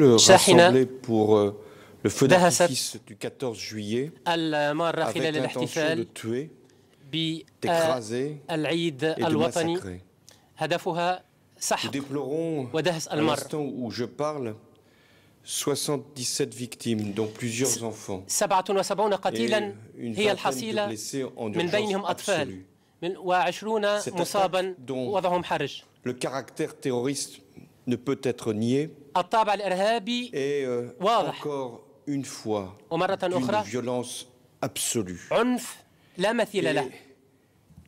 foule rassemblée pour euh, le feu d'artifice du 14 juillet avec l'intention de tuer, d'écraser euh, et de massacrer. Nous déplorons à l'instant où je parle 77 victimes, dont plusieurs enfants. Et une vingtaine de blessés en urgence absolue. Cette attaque dont le caractère terroriste ne peut être nié. Et euh, encore une fois, une violence absolue.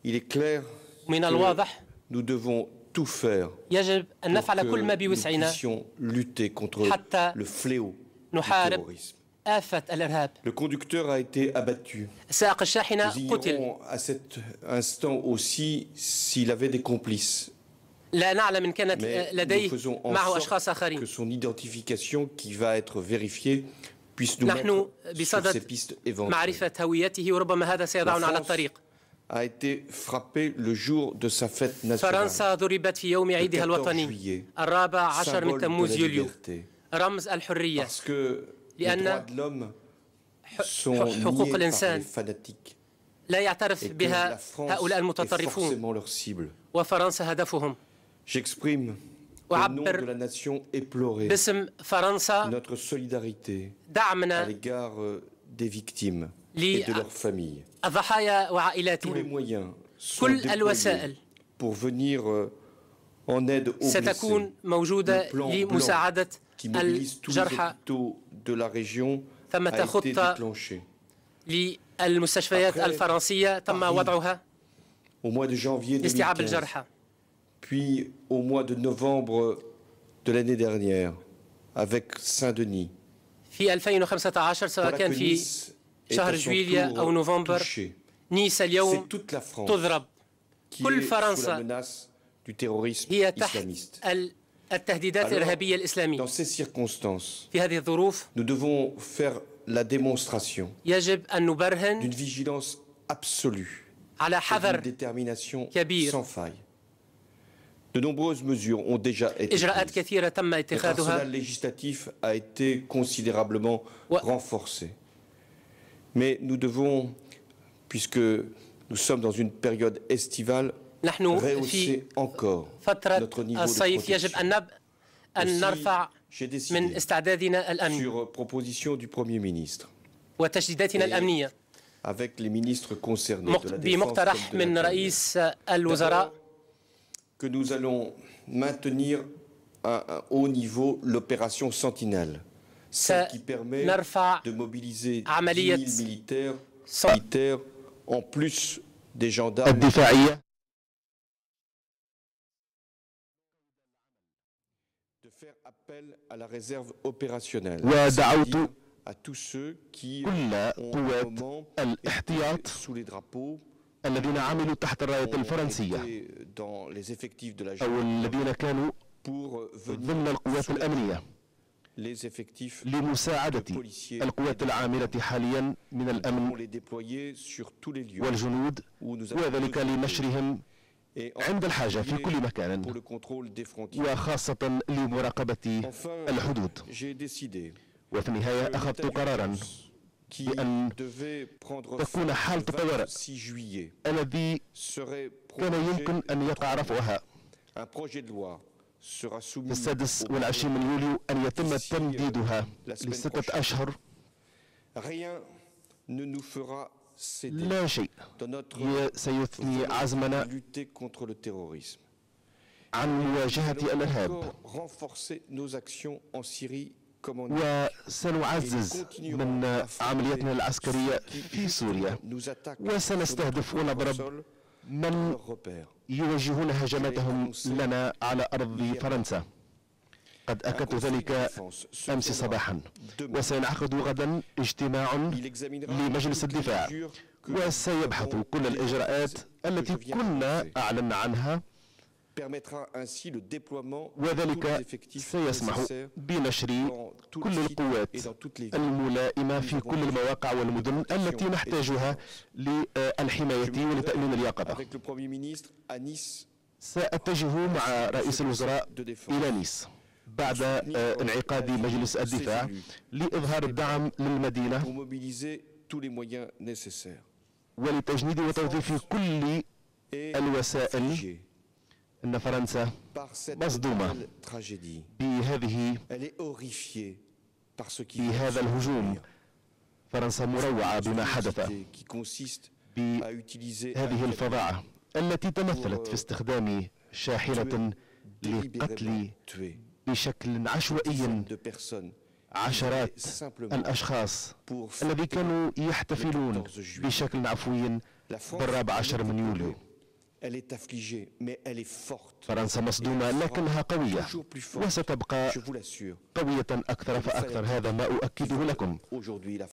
il est clair nous devons tout faire pour que nous puissions lutter contre le fléau du terrorisme. Le conducteur a été abattu. Nous ignorons à cet instant aussi s'il avait des complices. لا نعلم إن كانت آه، لديه معه أشخاص آخرين. نحن بصدد معرفة هويته وربما هذا سيضعنا على الطريق. فرنسا ضربت في يوم عيدها الوطني الرابع عشر من تموز يوليو رمز الحرية لأن حقوق الإنسان لا يعترف بها هؤلاء المتطرفون وفرنسا هدفهم J'exprime au nom de la nation éplorée notre solidarité à l'égard euh, des victimes et de leurs familles. Tous les moyens sont déployés pour venir euh, en aide aux blessés. Le plan blanc qui mobilise tous les hôpitaux de la région a été déclenché. Après الفرنسية au mois de janvier 2015 puis au mois de novembre de l'année dernière avec Saint-Denis. في 2015 سواء كان في شهر جويليا la نوفمبر نيس اليوم تضرب كل فرنسا هي تحت التهديدات nous devons faire la démonstration d'une vigilance absolue d'une détermination sans faille. De nombreuses mesures ont déjà été prises. Le personnel législatif a été considérablement renforcé. Mais nous devons, puisque nous sommes dans une période estivale, rehausser encore notre niveau de protection. J'ai décidé, sur euh, proposition du Premier ministre, avec les ministres concernés de la défense que nous allons maintenir à un haut niveau l'opération Sentinelle, ce qui permet de mobiliser des 000 militaires, militaires en plus des gendarmes. de faire appel à la réserve opérationnelle, à tous ceux qui ont un moment sous les drapeaux الذين عملوا تحت الراية الفرنسية أو الذين كانوا ضمن القوات الأمنية لمساعدة القوات العاملة حاليا من الأمن والجنود وذلك لنشرهم عند الحاجة في كل مكان وخاصة لمراقبة الحدود وفي النهاية أخذت قرارا بأن تكون حالة الطوارئ الذي كان يمكن أن يقع رفعها في السادس والعشرين من يوليو أن يتم تمديدها لستة أشهر لا شيء سيثني عزمنا عن مواجهة الإرهاب وسنعزز من عملياتنا العسكرية في سوريا وسنستهدف ونضرب من يوجهون هجماتهم لنا على أرض فرنسا قد أكدت ذلك أمس صباحا وسينعقد غدا اجتماع لمجلس الدفاع وسيبحث كل الإجراءات التي كنا أعلنا عنها وذلك سيسمح بنشر كل القوات الملائمة في كل المواقع والمدن التي نحتاجها للحماية ولتأمين اليقظة سأتجه مع رئيس الوزراء إلى نيس بعد آه، انعقاد مجلس الدفاع لإظهار الدعم للمدينة ولتجنيد وتوظيف كل الوسائل أن فرنسا مصدومة بهذه بهذا الهجوم فرنسا مروعة بما حدث بهذه الفظاعة التي تمثلت في euh, استخدام شاحنة لقتل بشكل عشوائي عشرات الأشخاص الذي كانوا يحتفلون بشكل عفوي بالرابع عشر من يوليو فرنسا مصدومة لكنها قوية وستبقى قوية أكثر فأكثر هذا ما أؤكده لكم